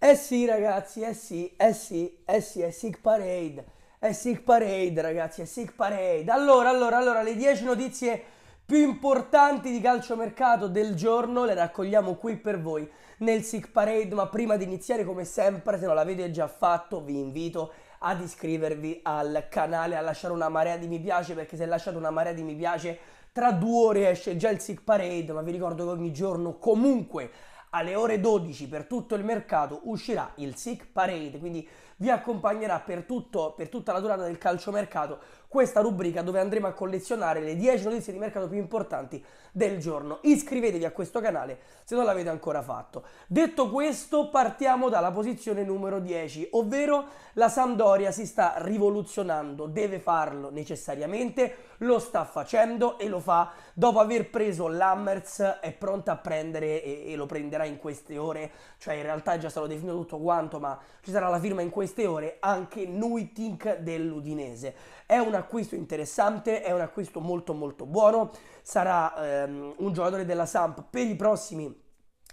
Eh sì ragazzi, eh sì, eh sì, eh sì, è Sick Parade, è Sick Parade ragazzi, è Sick Parade. Allora, allora, allora, le 10 notizie più importanti di calciomercato del giorno le raccogliamo qui per voi nel Sick Parade, ma prima di iniziare come sempre, se non l'avete già fatto, vi invito ad iscrivervi al canale, a lasciare una marea di mi piace, perché se lasciate una marea di mi piace tra due ore esce già il Sick Parade, ma vi ricordo che ogni giorno comunque alle ore 12 per tutto il mercato uscirà il Sick Parade, quindi vi accompagnerà per, tutto, per tutta la durata del calciomercato questa rubrica dove andremo a collezionare le 10 notizie di mercato più importanti del giorno. Iscrivetevi a questo canale se non l'avete ancora fatto. Detto questo, partiamo dalla posizione numero 10, ovvero la Sampdoria si sta rivoluzionando, deve farlo necessariamente, lo sta facendo e lo fa dopo aver preso l'Hammers, è pronta a prendere e, e lo prenderà in queste ore, cioè in realtà è già stato definito tutto quanto, ma ci sarà la firma in queste queste ore anche Nuitink dell'Udinese. È un acquisto interessante, è un acquisto molto molto buono, sarà ehm, un giocatore della Samp per i prossimi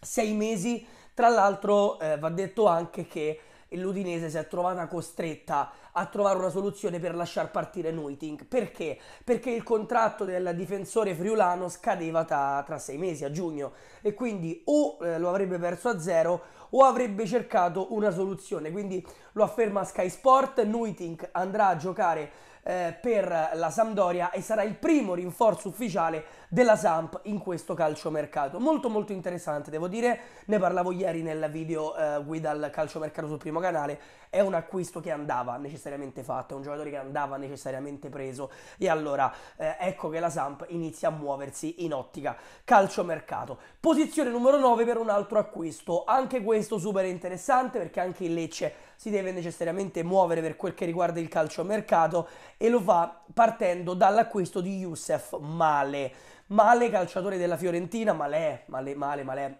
sei mesi. Tra l'altro eh, va detto anche che e l'Udinese si è trovata costretta a trovare una soluzione per lasciar partire Nuiting. Perché? Perché il contratto del difensore friulano scadeva tra, tra sei mesi, a giugno, e quindi o eh, lo avrebbe perso a zero o avrebbe cercato una soluzione. Quindi lo afferma Sky Sport, Nuiting andrà a giocare eh, per la Sampdoria e sarà il primo rinforzo ufficiale della Samp in questo calciomercato. Molto molto interessante, devo dire, ne parlavo ieri nel video eh, guida al calciomercato sul primo canale, è un acquisto che andava necessariamente fatto, è un giocatore che andava necessariamente preso e allora eh, ecco che la Samp inizia a muoversi in ottica calciomercato. Posizione numero 9 per un altro acquisto, anche questo super interessante perché anche il Lecce si deve necessariamente muovere per quel che riguarda il calciomercato e lo fa partendo dall'acquisto di Youssef Male. Male, calciatore della Fiorentina, male, male, male, male,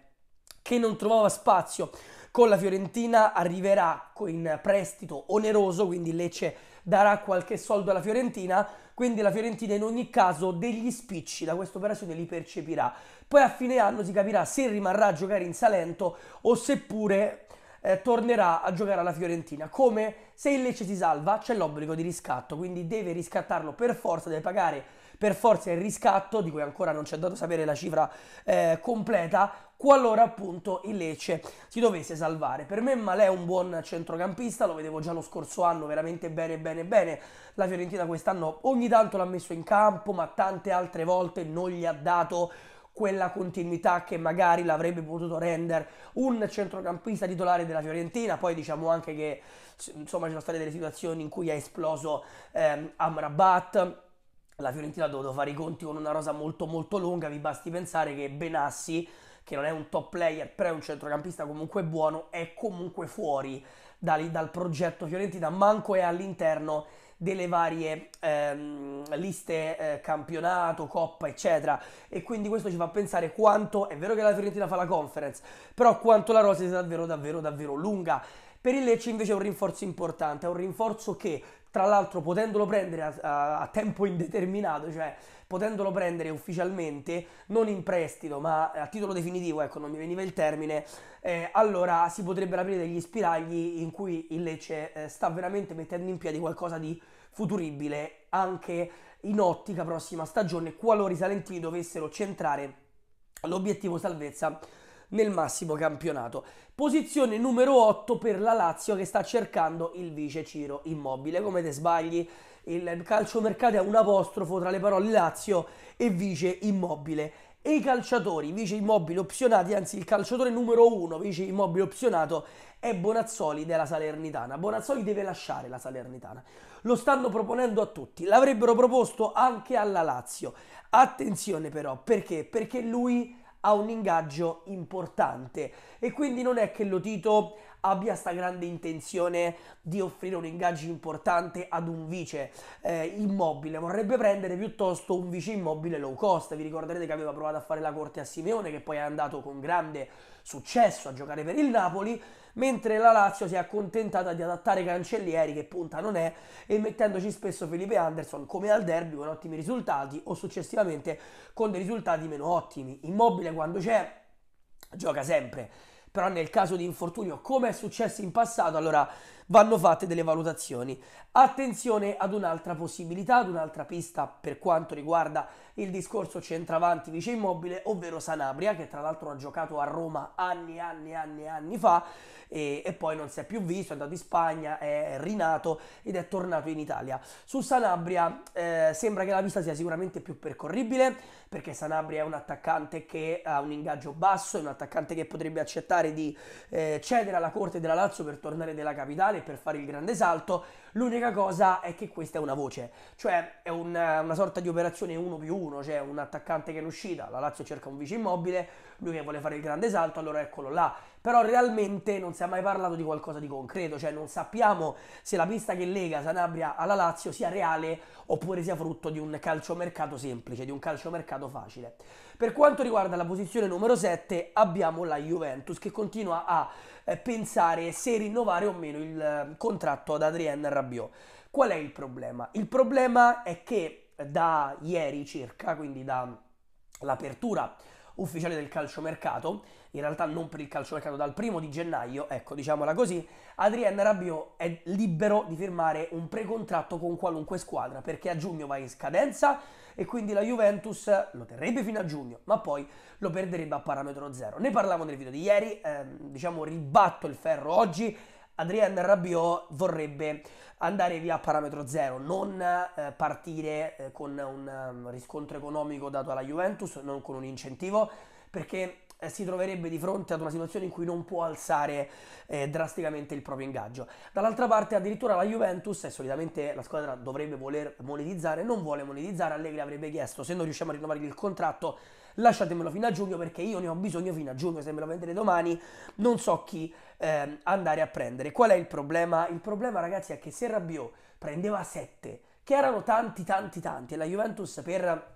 che non trovava spazio con la Fiorentina, arriverà in prestito oneroso, quindi Lecce darà qualche soldo alla Fiorentina, quindi la Fiorentina in ogni caso degli spicci da questa operazione li percepirà. Poi a fine anno si capirà se rimarrà a giocare in Salento o seppure eh, tornerà a giocare alla Fiorentina. Come se il Lecce si salva c'è l'obbligo di riscatto, quindi deve riscattarlo per forza, deve pagare per forza il riscatto, di cui ancora non ci è dato sapere la cifra eh, completa, qualora appunto il Lecce si dovesse salvare. Per me Malè è un buon centrocampista, lo vedevo già lo scorso anno veramente bene bene bene, la Fiorentina quest'anno ogni tanto l'ha messo in campo ma tante altre volte non gli ha dato quella continuità che magari l'avrebbe potuto rendere un centrocampista titolare della Fiorentina. Poi diciamo anche che insomma ci sono state delle situazioni in cui è esploso ehm, Amrabat la Fiorentina ha dovuto fare i conti con una rosa molto molto lunga, vi basti pensare che Benassi, che non è un top player, però è un centrocampista comunque buono, è comunque fuori dal, dal progetto Fiorentina, manco è all'interno delle varie ehm, liste eh, campionato, coppa, eccetera. E quindi questo ci fa pensare quanto è vero che la Fiorentina fa la conference, però quanto la rosa sia davvero, davvero, davvero lunga. Per il Lecce invece è un rinforzo importante, è un rinforzo che tra l'altro potendolo prendere a, a, a, tempo indeterminato, cioè potendolo prendere ufficialmente, non in prestito, ma a titolo definitivo, ecco, non mi veniva il termine, eh, allora si potrebbero aprire degli spiragli in cui il Lecce eh, sta veramente mettendo in piedi qualcosa di futuribile anche in ottica prossima stagione, qualora i Salentini dovessero centrare l'obiettivo salvezza nel massimo campionato. Posizione numero 8 per la Lazio che sta cercando il vice Ciro Immobile. Come te sbagli? Il calciomercato è un apostrofo tra le parole Lazio e vice Immobile. E i calciatori vice Immobile opzionati, anzi il calciatore numero 1 vice Immobile opzionato è Bonazzoli della Salernitana. Bonazzoli deve lasciare la Salernitana. Lo stanno proponendo a tutti, l'avrebbero proposto anche alla Lazio. Attenzione però, perché? Perché lui ha un ingaggio importante e quindi non è che Lotito abbia sta grande intenzione di offrire un ingaggio importante ad un vice eh, immobile, vorrebbe prendere piuttosto un vice immobile low cost, vi ricorderete che aveva provato a fare la corte a Simeone che poi è andato con grande successo a giocare per il Napoli mentre la Lazio si è accontentata di adattare Cancellieri, che punta non è, e mettendoci spesso Felipe Anderson come al derby con ottimi risultati o successivamente con dei risultati meno ottimi. Immobile quando c'è gioca sempre, però nel caso di infortunio, come è successo in passato, allora vanno fatte delle valutazioni. Attenzione ad un'altra possibilità, ad un'altra pista per quanto riguarda il discorso centravanti vice immobile, ovvero Sanabria, che tra l'altro ha giocato a Roma anni, anni, anni, anni fa e, e poi non si è più visto, è andato in Spagna, è rinato ed è tornato in Italia. Su Sanabria eh, sembra che la pista sia sicuramente più percorribile perché Sanabria è un attaccante che ha un ingaggio basso, è un attaccante che potrebbe accettare di eh, cedere alla corte della Lazio per tornare nella capitale mondiale per fare il grande salto, l'unica cosa è che questa è una voce, cioè è una, una sorta di operazione 1 più 1, cioè un attaccante che è in uscita, la Lazio cerca un vice immobile, lui che vuole fare il grande salto, allora eccolo là, però realmente non si è mai parlato di qualcosa di concreto, cioè non sappiamo se la pista che lega Sanabria alla Lazio sia reale oppure sia frutto di un calciomercato semplice, di un calciomercato facile. Per quanto riguarda la posizione numero 7 abbiamo la Juventus che continua a eh, pensare se rinnovare o meno il eh, contratto ad Adrien Rabiot. Qual è il problema? Il problema è che da ieri circa, quindi dall'apertura mm, ufficiale del calciomercato, in realtà non per il calciomercato dal primo di gennaio, ecco diciamola così, Adrien Rabiot è libero di firmare un precontratto con qualunque squadra perché a giugno va in scadenza e quindi la Juventus lo terrebbe fino a giugno, ma poi lo perderebbe a parametro zero. Ne parlavo nel video di ieri, ehm, diciamo ribatto il ferro oggi Adrien Rabiot vorrebbe andare via a parametro zero, non eh, partire eh, con un um, riscontro economico dato alla Juventus, non con un incentivo, perché eh, si troverebbe di fronte ad una situazione in cui non può alzare eh, drasticamente il proprio ingaggio. Dall'altra parte addirittura la Juventus, e solitamente la squadra dovrebbe voler monetizzare, non vuole monetizzare, Allegri avrebbe chiesto se non riusciamo a rinnovare il contratto lasciatemelo fino a giugno perché io ne ho bisogno fino a giugno, se me lo vendete domani non so chi eh, andare a prendere. Qual è il problema? Il problema ragazzi è che se Rabiot prendeva 7, che erano tanti tanti tanti, e la Juventus per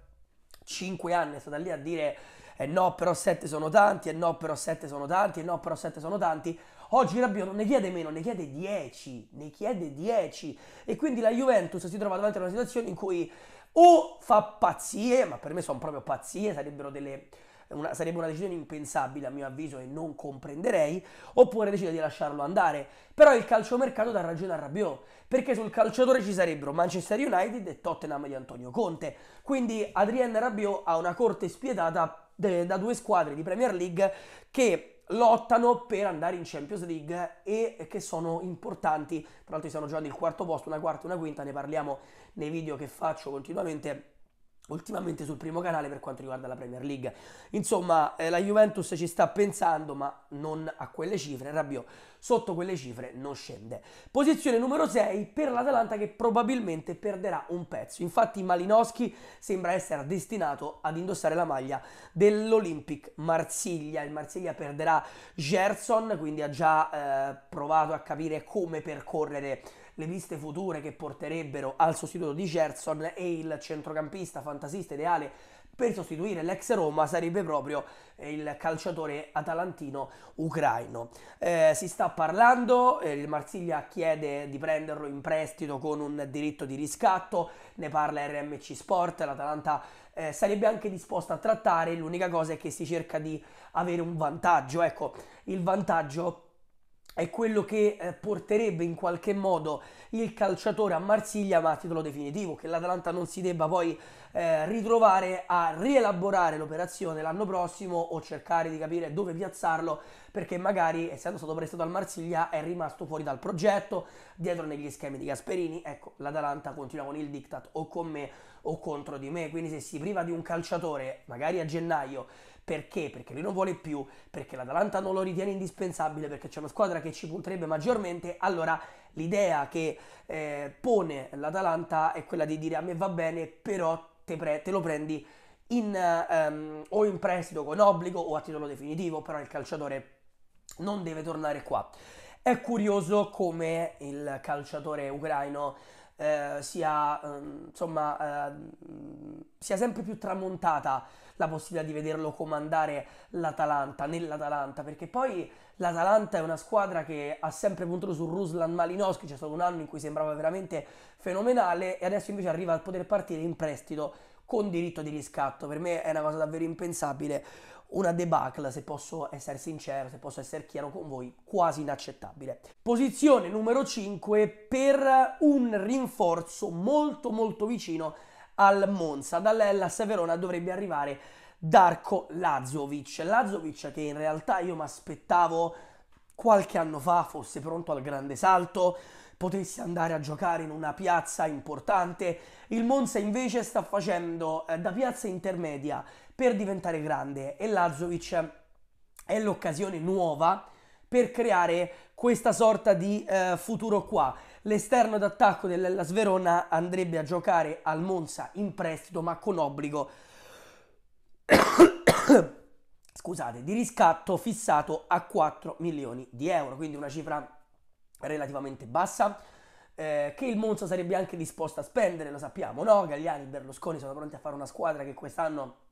5 anni è stata lì a dire e eh no però 7 sono tanti, e eh no però 7 sono tanti, e eh no però 7 sono tanti, oggi Rabiot non ne chiede meno, ne chiede 10, ne chiede 10 e quindi la Juventus si trova davanti a una situazione in cui o fa pazzie, ma per me sono proprio pazzie, sarebbero delle... Una, sarebbe una decisione impensabile a mio avviso e non comprenderei, oppure decide di lasciarlo andare. Però il calciomercato dà ragione a Rabiot, perché sul calciatore ci sarebbero Manchester United e Tottenham di Antonio Conte. Quindi Adrien Rabiot ha una corte spietata de, da due squadre di Premier League che lottano per andare in Champions League e che sono importanti. Tra l'altro, ci siamo giocati il quarto posto, una quarta e una quinta, ne parliamo nei video che faccio continuamente ultimamente sul primo canale per quanto riguarda la Premier League. Insomma, eh, la Juventus ci sta pensando, ma non a quelle cifre. Rabiot sotto quelle cifre non scende. Posizione numero 6 per l'Atalanta che probabilmente perderà un pezzo. Infatti Malinowski sembra essere destinato ad indossare la maglia dell'Olympic Marsiglia. Il Marsiglia perderà Gerson, quindi ha già eh, provato a capire come percorrere le viste future che porterebbero al sostituto di Gerson e il centrocampista fantasista ideale per sostituire l'ex Roma sarebbe proprio eh, il calciatore atalantino ucraino. Eh, si sta parlando, eh, il Marsiglia chiede di prenderlo in prestito con un diritto di riscatto, ne parla RMC Sport, l'Atalanta eh, sarebbe anche disposta a trattare, l'unica cosa è che si cerca di avere un vantaggio, ecco, il vantaggio è quello che eh, porterebbe in qualche modo il calciatore a Marsiglia ma a titolo definitivo, che l'Atalanta non si debba poi eh, ritrovare a rielaborare l'operazione l'anno prossimo o cercare di capire dove piazzarlo perché magari essendo stato prestato al Marsiglia è rimasto fuori dal progetto, dietro negli schemi di Gasperini, ecco l'Atalanta continua con il diktat o con me o contro di me, quindi se si priva di un calciatore magari a gennaio perché? Perché lui non vuole più, perché l'Atalanta non lo ritiene indispensabile, perché c'è una squadra che ci punterebbe maggiormente, allora l'idea che eh, pone l'Atalanta è quella di dire a me va bene, però te, pre- te lo prendi in, um, o in prestito con obbligo o a titolo definitivo, però il calciatore non deve tornare qua. È curioso come il calciatore ucraino eh, sia, eh, insomma, eh, sia sempre più tramontata la possibilità di vederlo comandare l'Atalanta, nell'Atalanta, perché poi l'Atalanta è una squadra che ha sempre puntato su Ruslan Malinowski, c'è stato un anno in cui sembrava veramente fenomenale e adesso invece arriva a poter partire in prestito con diritto di riscatto. Per me è una cosa davvero impensabile una debacle, se posso essere sincero, se posso essere chiaro con voi, quasi inaccettabile. Posizione numero 5 per un rinforzo molto molto vicino al Monza. Dall'Ellas Severona dovrebbe arrivare Darko Lazovic. Lazovic che in realtà io mi aspettavo qualche anno fa fosse pronto al grande salto, potesse andare a giocare in una piazza importante. Il Monza invece sta facendo eh, da piazza intermedia per diventare grande e Lazovic è l'occasione nuova per creare questa sorta di eh, futuro qua. L'esterno d'attacco della Sverona andrebbe a giocare al Monza in prestito ma con obbligo scusate, di riscatto fissato a 4 milioni di euro, quindi una cifra relativamente bassa. Eh, che il Monza sarebbe anche disposto a spendere, lo sappiamo, no? Gagliani e Berlusconi sono pronti a fare una squadra che quest'anno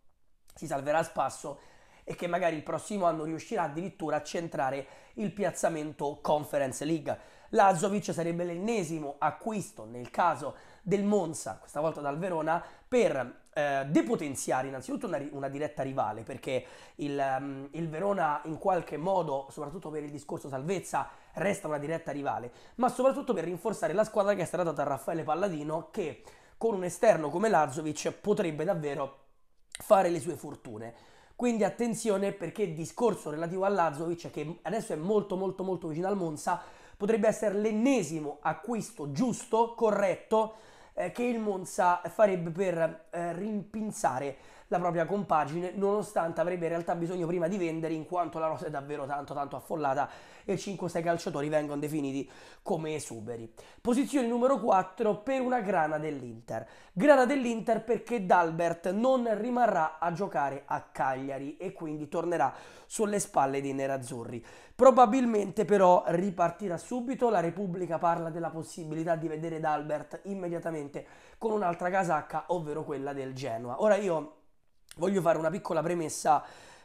si salverà a spasso e che magari il prossimo anno riuscirà addirittura a centrare il piazzamento Conference League. Lazovic sarebbe l'ennesimo acquisto nel caso del Monza, questa volta dal Verona, per eh, depotenziare innanzitutto una, una, diretta rivale, perché il, um, il Verona in qualche modo, soprattutto per il discorso salvezza, resta una diretta rivale, ma soprattutto per rinforzare la squadra che è stata data a Raffaele Palladino che con un esterno come Lazovic potrebbe davvero fare le sue fortune. Quindi attenzione perché il discorso relativo a Lazovic, che adesso è molto molto molto vicino al Monza, potrebbe essere l'ennesimo acquisto giusto, corretto, eh, che il Monza farebbe per eh, rimpinzare la propria compagine, nonostante avrebbe in realtà bisogno prima di vendere, in quanto la rosa è davvero tanto tanto affollata e 5-6 calciatori vengono definiti come esuberi. Posizione numero 4 per una grana dell'Inter. Grana dell'Inter perché Dalbert non rimarrà a giocare a Cagliari e quindi tornerà sulle spalle dei nerazzurri. Probabilmente però ripartirà subito, la Repubblica parla della possibilità di vedere Dalbert immediatamente con un'altra casacca, ovvero quella del Genoa. Ora io voglio fare una piccola premessa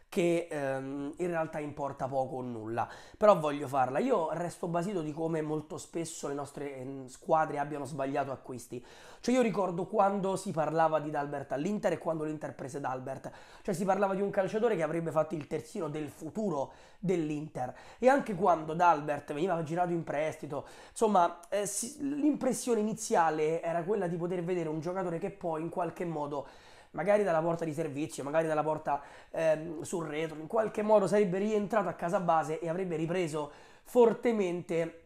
che ehm, in realtà importa poco o nulla, però voglio farla. Io resto basito di come molto spesso le nostre ehm, squadre abbiano sbagliato acquisti. Cioè io ricordo quando si parlava di D'Albert all'Inter e quando l'Inter prese D'Albert, cioè si parlava di un calciatore che avrebbe fatto il terzino del futuro dell'Inter e anche quando D'Albert veniva girato in prestito, insomma eh, si, l'impressione iniziale era quella di poter vedere un giocatore che poi in qualche modo magari dalla porta di servizio, magari dalla porta ehm, sul retro, in qualche modo sarebbe rientrato a casa base e avrebbe ripreso fortemente,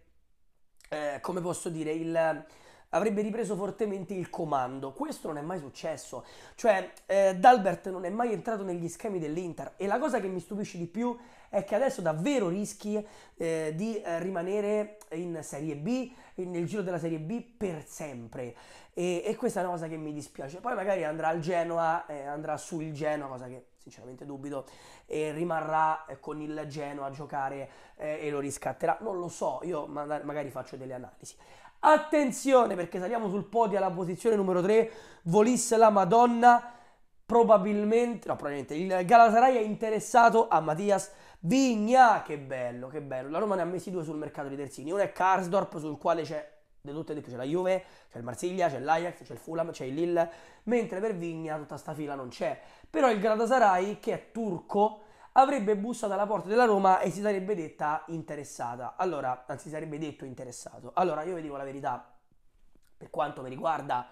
eh, come posso dire, il avrebbe ripreso fortemente il comando. Questo non è mai successo, cioè eh, Dalbert non è mai entrato negli schemi dell'Inter e la cosa che mi stupisce di più è è che adesso davvero rischi eh, di eh, rimanere in Serie B, in, nel giro della Serie B per sempre. E, e, questa è una cosa che mi dispiace. Poi magari andrà al Genoa, eh, andrà sul Genoa, cosa che sinceramente dubito, e rimarrà eh, con il Genoa a giocare eh, e lo riscatterà. Non lo so, io magari faccio delle analisi. Attenzione perché saliamo sul podio alla posizione numero 3, volisse la Madonna, probabilmente, no probabilmente, il Galatasaray è interessato a Mattias Vigna, che bello, che bello. La Roma ne ha messi due sul mercato di terzini. Uno è Karsdorp, sul quale c'è di tutte e di più. C'è la Juve, c'è il Marsiglia, c'è l'Ajax, c'è il Fulham, c'è il Lille. Mentre per Vigna tutta sta fila non c'è. Però il Galatasaray, che è turco, avrebbe bussato alla porta della Roma e si sarebbe detta interessata. Allora, anzi, si sarebbe detto interessato. Allora, io vi dico la verità. Per quanto mi riguarda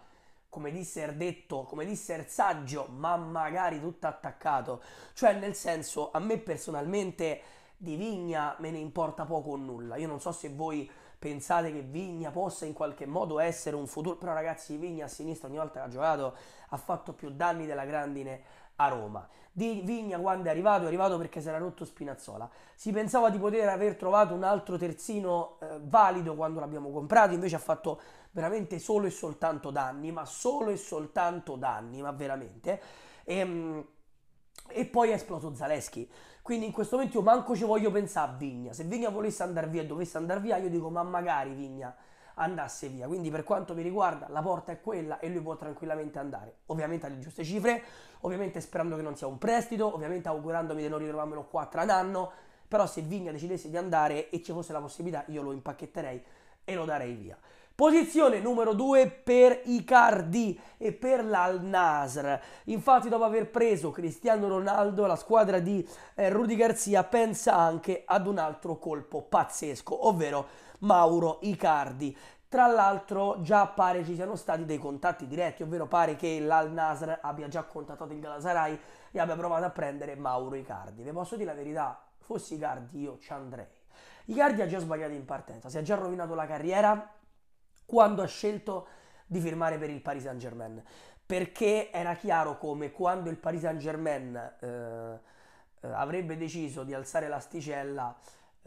come disse er detto, come disse er saggio, ma magari tutto attaccato. Cioè, nel senso, a me personalmente di Vigna me ne importa poco o nulla. Io non so se voi pensate che Vigna possa in qualche modo essere un futuro, però ragazzi, Vigna a sinistra ogni volta che ha giocato ha fatto più danni della grandine a Roma. Di Vigna quando è arrivato è arrivato perché si era rotto Spinazzola. Si pensava di poter aver trovato un altro terzino eh, valido quando l'abbiamo comprato, invece ha fatto veramente solo e soltanto danni, ma solo e soltanto danni, ma veramente. E, ehm, e poi è esploso Zaleschi. Quindi in questo momento io manco ci voglio pensare a Vigna. Se Vigna volesse andare via e dovesse andare via, io dico ma magari Vigna andasse via. Quindi per quanto mi riguarda la porta è quella e lui può tranquillamente andare. Ovviamente alle giuste cifre, ovviamente sperando che non sia un prestito, ovviamente augurandomi di non ritrovarmelo qua tra un anno però se Vigna decidesse di andare e ci fosse la possibilità io lo impacchetterei e lo darei via. Posizione numero 2 per Icardi e per l'Al-Nasr. Infatti dopo aver preso Cristiano Ronaldo la squadra di eh, Rudy Garzia pensa anche ad un altro colpo pazzesco, ovvero Mauro Icardi. Tra l'altro già pare ci siano stati dei contatti diretti, ovvero pare che l'Al-Nasr abbia già contattato il Galasaray e abbia provato a prendere Mauro Icardi. Vi posso dire la verità, Fossi Icardi io ci andrei. Icardi ha già sbagliato in partenza, si è già rovinato la carriera quando ha scelto di firmare per il Paris Saint Germain perché era chiaro come quando il Paris Saint Germain eh, eh, avrebbe deciso di alzare l'asticella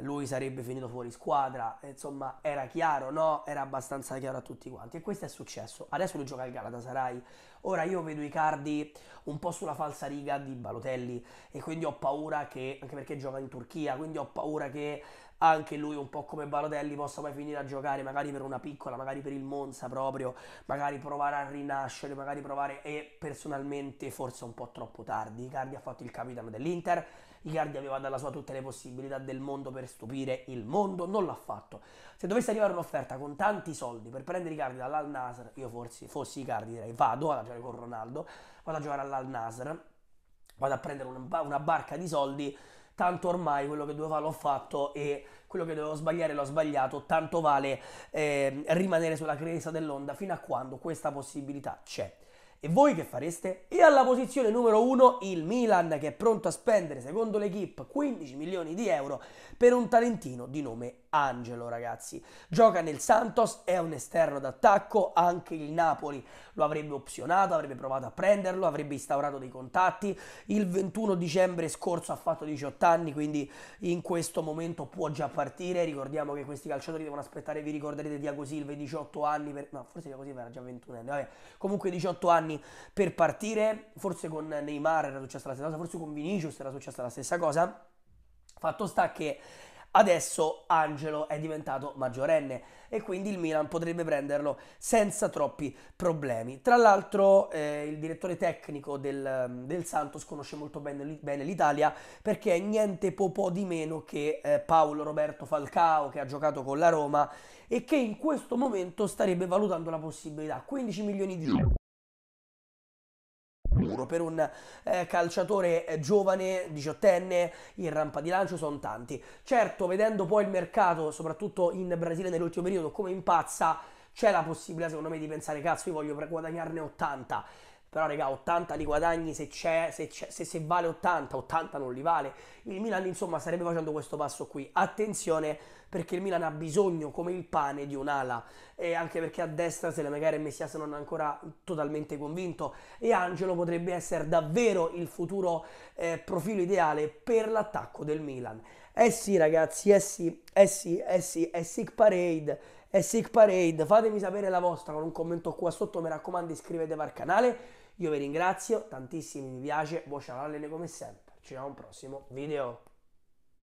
lui sarebbe finito fuori squadra, insomma era chiaro, no? Era abbastanza chiaro a tutti quanti e questo è successo. Adesso lui gioca al Galatasaray. Ora io vedo i cardi un po' sulla falsa riga di Balotelli e quindi ho paura che, anche perché gioca in Turchia, quindi ho paura che anche lui un po' come Balotelli possa mai finire a giocare magari per una piccola, magari per il Monza proprio, magari provare a rinascere, magari provare e personalmente forse un po' troppo tardi. Cardi ha fatto il capitano dell'Inter, Icardi aveva dalla sua tutte le possibilità del mondo per stupire il mondo, non l'ha fatto. Se dovesse arrivare un'offerta con tanti soldi per prendere Icardi dall'Al Nasr, io forse fossi Icardi direi vado a giocare con Ronaldo, vado a giocare all'Al Nasr, vado a prendere una, barca di soldi tanto ormai quello che dovevo fare l'ho fatto e quello che dovevo sbagliare l'ho sbagliato, tanto vale eh, rimanere sulla cresta dell'onda fino a quando questa possibilità c'è. E voi che fareste? E alla posizione numero 1 il Milan che è pronto a spendere, secondo l'equipe, 15 milioni di euro per un talentino di nome Angelo, ragazzi. Gioca nel Santos, è un esterno d'attacco, anche il Napoli lo avrebbe opzionato, avrebbe provato a prenderlo, avrebbe instaurato dei contatti. Il 21 dicembre scorso ha fatto 18 anni, quindi in questo momento può già partire. Ricordiamo che questi calciatori devono aspettare, vi ricorderete Diago Silva, 18 anni, per... no, forse Diago Silva era già 21 anni, vabbè, comunque 18 anni per partire, forse con Neymar era successa la stessa cosa, forse con Vinicius era successa la stessa cosa. Fatto sta che Adesso Angelo è diventato maggiorenne e quindi il Milan potrebbe prenderlo senza troppi problemi. Tra l'altro eh, il direttore tecnico del, del, Santos conosce molto bene, bene l'Italia perché è niente po' di meno che eh, Paolo Roberto Falcao che ha giocato con la Roma e che in questo momento starebbe valutando la possibilità. 15 milioni di euro puro per un eh, calciatore eh, giovane, diciottenne, in rampa di lancio sono tanti. Certo, vedendo poi il mercato, soprattutto in Brasile nell'ultimo periodo, come impazza, c'è la possibilità secondo me di pensare, cazzo, io voglio guadagnarne 80 però raga 80 li guadagni se, c'è, se, c'è, se, se vale 80, 80 non li vale. Il Milan insomma starebbe facendo questo passo qui. Attenzione perché il Milan ha bisogno come il pane di un'ala e anche perché a destra se le magari Messias non è ancora totalmente convinto e Angelo potrebbe essere davvero il futuro eh, profilo ideale per l'attacco del Milan. Eh sì ragazzi, eh sì, eh sì, eh sì, è Sick Parade, è Sick Parade, fatemi sapere la vostra con un commento qua sotto, mi raccomando iscrivetevi al canale io vi ringrazio, tantissimi mi piace, voi ciao come sempre, ci vediamo al prossimo video.